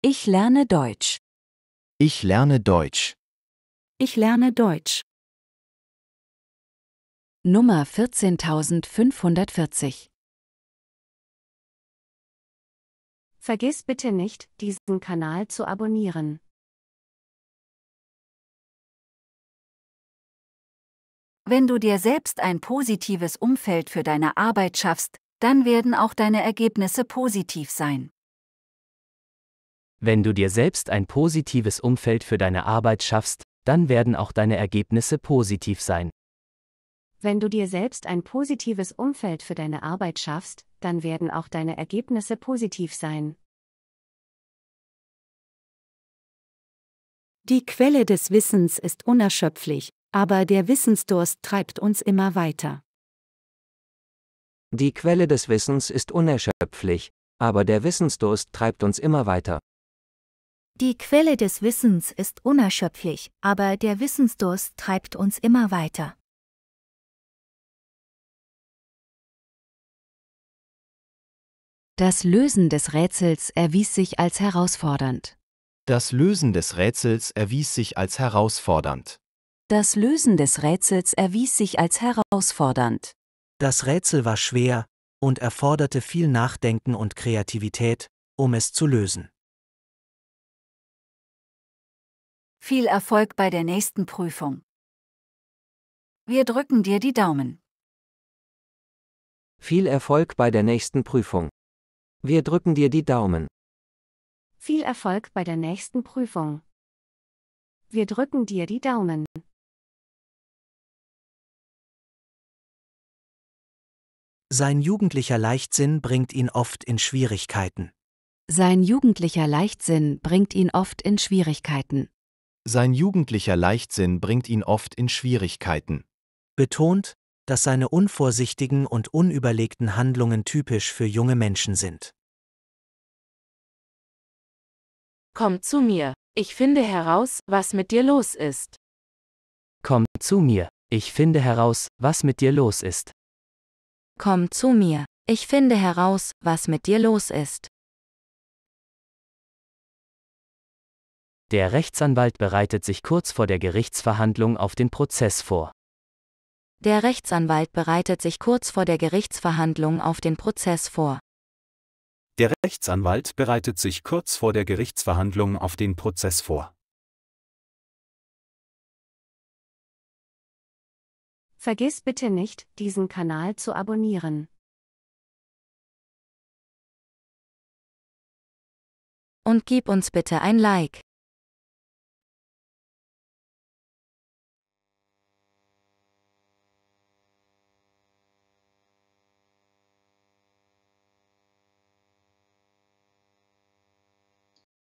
Ich lerne Deutsch. Ich lerne Deutsch. Ich lerne Deutsch. Nummer 14540 Vergiss bitte nicht, diesen Kanal zu abonnieren. Wenn du dir selbst ein positives Umfeld für deine Arbeit schaffst, dann werden auch deine Ergebnisse positiv sein. Wenn du dir selbst ein positives Umfeld für deine Arbeit schaffst, dann werden auch deine Ergebnisse positiv sein. Wenn du dir selbst ein positives Umfeld für deine Arbeit schaffst, dann werden auch deine Ergebnisse positiv sein. Die Quelle des Wissens ist unerschöpflich, aber der Wissensdurst treibt uns immer weiter. Die Quelle des Wissens ist unerschöpflich, aber der Wissensdurst treibt uns immer weiter. Die Quelle des Wissens ist unerschöpflich, aber der Wissensdurst treibt uns immer weiter. Das Lösen des Rätsels erwies sich als herausfordernd. Das Lösen des Rätsels erwies sich als herausfordernd. Das Lösen des Rätsels erwies sich als herausfordernd. Das Rätsel war schwer und erforderte viel Nachdenken und Kreativität, um es zu lösen. Viel Erfolg bei der nächsten Prüfung. Wir drücken dir die Daumen. Viel Erfolg bei der nächsten Prüfung. Wir drücken dir die Daumen. Viel Erfolg bei der nächsten Prüfung. Wir drücken dir die Daumen. Sein jugendlicher Leichtsinn bringt ihn oft in Schwierigkeiten. Sein jugendlicher Leichtsinn bringt ihn oft in Schwierigkeiten. Sein jugendlicher Leichtsinn bringt ihn oft in Schwierigkeiten. Betont, dass seine unvorsichtigen und unüberlegten Handlungen typisch für junge Menschen sind. Komm zu mir, ich finde heraus, was mit dir los ist. Komm zu mir, ich finde heraus, was mit dir los ist. Komm zu mir, ich finde heraus, was mit dir los ist. Der Rechtsanwalt bereitet sich kurz vor der Gerichtsverhandlung auf den Prozess vor. Der Rechtsanwalt bereitet sich kurz vor der Gerichtsverhandlung auf den Prozess vor. Der Rechtsanwalt bereitet sich kurz vor der Gerichtsverhandlung auf den Prozess vor. Vergiss bitte nicht, diesen Kanal zu abonnieren. Und gib uns bitte ein Like.